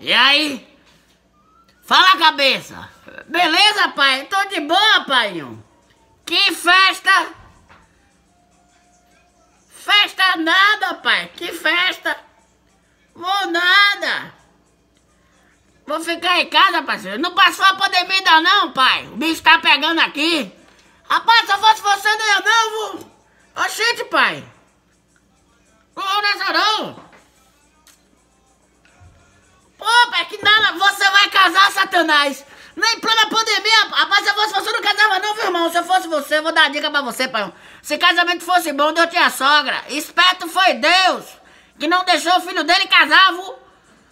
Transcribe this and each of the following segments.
E aí? Fala cabeça! Beleza, pai? Tô de boa, pai! Que festa! Festa nada, pai! Que festa! Vou nada! Vou ficar em casa, parceiro. Não passou a pandemia ainda não, pai. O bicho tá pegando aqui. Rapaz, se eu fosse você, não ia não, vou... Oxente, pai. profissionais. Nem plena pandemia, rapaz, se eu fosse você, não casava não, viu, irmão? Se eu fosse você, eu vou dar uma dica pra você, pai. Se casamento fosse bom, Deus tinha sogra. Esperto foi Deus, que não deixou o filho dele casar, viu?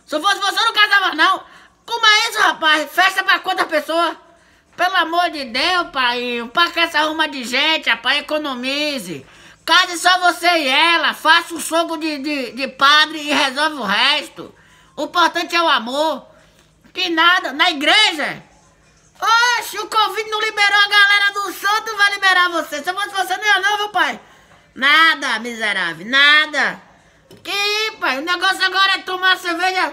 Se eu fosse você, eu não casava não. Como é isso, rapaz? Festa pra quantas pessoas? Pelo amor de Deus, pai. Pra que essa arruma de gente, rapaz? Economize. Case só você e ela. Faça um soco de, de, de padre e resolve o resto. O importante é o amor. Que nada, na igreja. Oxe, o Covid não liberou a galera do santo, vai liberar você. Se eu fosse você, não ia não, meu pai. Nada, miserável, nada. Que pai, o negócio agora é tomar cerveja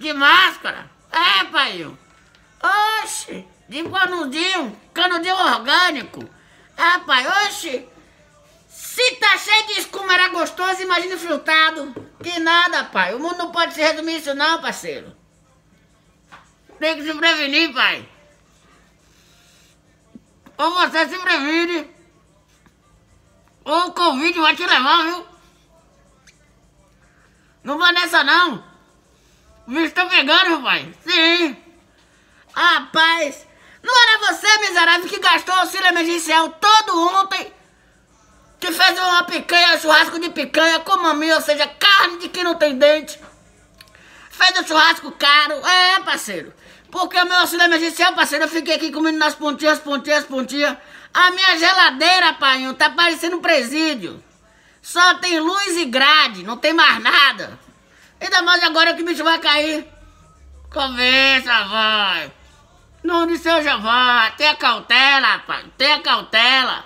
de máscara. É, pai. Oxe, de canudinho, canudinho orgânico. É, pai, oxe. Se tá cheio de escuma, era gostoso, imagina frutado que nada, pai. O mundo não pode se resumir isso não, parceiro. Tem que se prevenir, pai. Ou você se previne, ou o Covid vai te levar, viu? Não vai nessa, não. O bicho tá pegando, meu pai. Sim. Rapaz, não era você, miserável, que gastou o auxílio emergencial todo ontem que fez uma picanha, churrasco de picanha com maminha, ou seja, carne de que não tem dente. Fez um churrasco caro, é, parceiro. Porque o meu auxílio emergencial, parceiro, eu fiquei aqui comendo nas pontinhas, pontinhas, pontinhas. A minha geladeira, pai, tá parecendo um presídio. Só tem luz e grade, não tem mais nada. Ainda mais agora que o bicho vai cair. Conversa, vai. Não, disse eu já vai. Tenha cautela, pai. Tenha cautela.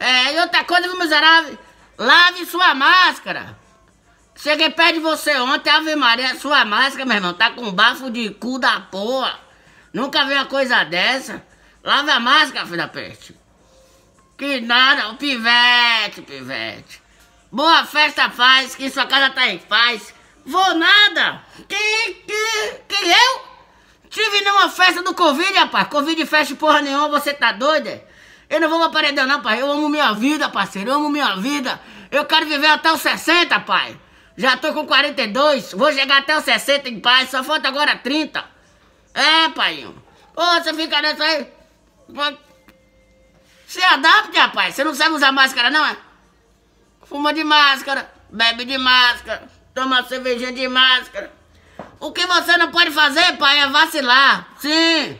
É, e outra coisa, miserável, lave sua máscara. Cheguei perto de você ontem, Ave Maria, sua máscara, meu irmão, tá com bafo de cu da porra. Nunca vi uma coisa dessa. Lave a máscara, filha da peste. Que nada, o pivete, pivete. Boa festa faz, que sua casa tá em paz. Vou nada. Que, que, que eu? Tive numa festa do Covid, rapaz. Covid fecha porra nenhuma, você tá doida? Eu não vou pra paredão, não, pai. Eu amo minha vida, parceiro. Eu amo minha vida. Eu quero viver até os 60, pai. Já tô com 42. Vou chegar até os 60 em paz. Só falta agora 30. É, pai. Pô, você fica nessa aí. Se adapte, rapaz. Você não sabe usar máscara, não, é? Fuma de máscara. Bebe de máscara. Toma cervejinha de máscara. O que você não pode fazer, pai, é vacilar. Sim.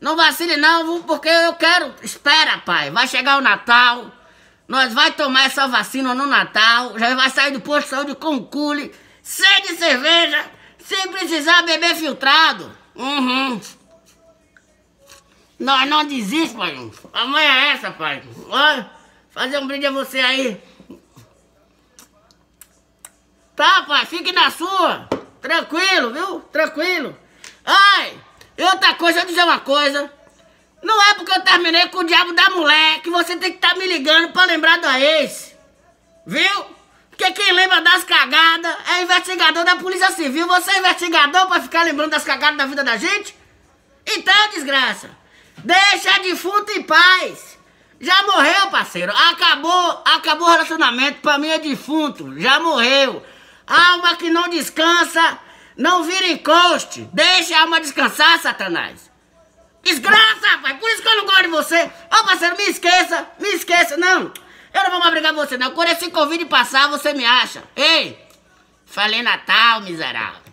Não vacile não, porque eu quero. Espera, pai. Vai chegar o Natal. Nós vai tomar essa vacina no Natal. Já vai sair do posto de saúde com cule, sem de cerveja, sem precisar beber filtrado. Uhum. Nós não desistimos. pai. Amanhã é essa, pai. Olha, fazer um brinde a você aí. Tá, pai, fique na sua. Tranquilo, viu? Tranquilo. Ai! E outra coisa, eu dizer uma coisa. Não é porque eu terminei com o diabo da mulher que você tem que estar tá me ligando pra lembrar da ex. Viu? Porque quem lembra das cagadas é investigador da Polícia Civil. Você é investigador pra ficar lembrando das cagadas da vida da gente? Então, desgraça, deixa a em paz. Já morreu, parceiro. Acabou, acabou o relacionamento. Pra mim é defunto. Já morreu. Alma que não descansa não vira encoste. Deixe a alma descansar, Satanás. Desgraça, rapaz. Por isso que eu não gosto de você. Ô, parceiro, me esqueça. Me esqueça. Não. Eu não vou mais brigar com você, não. Quando esse convite passar, você me acha. Ei. Falei Natal, miserável.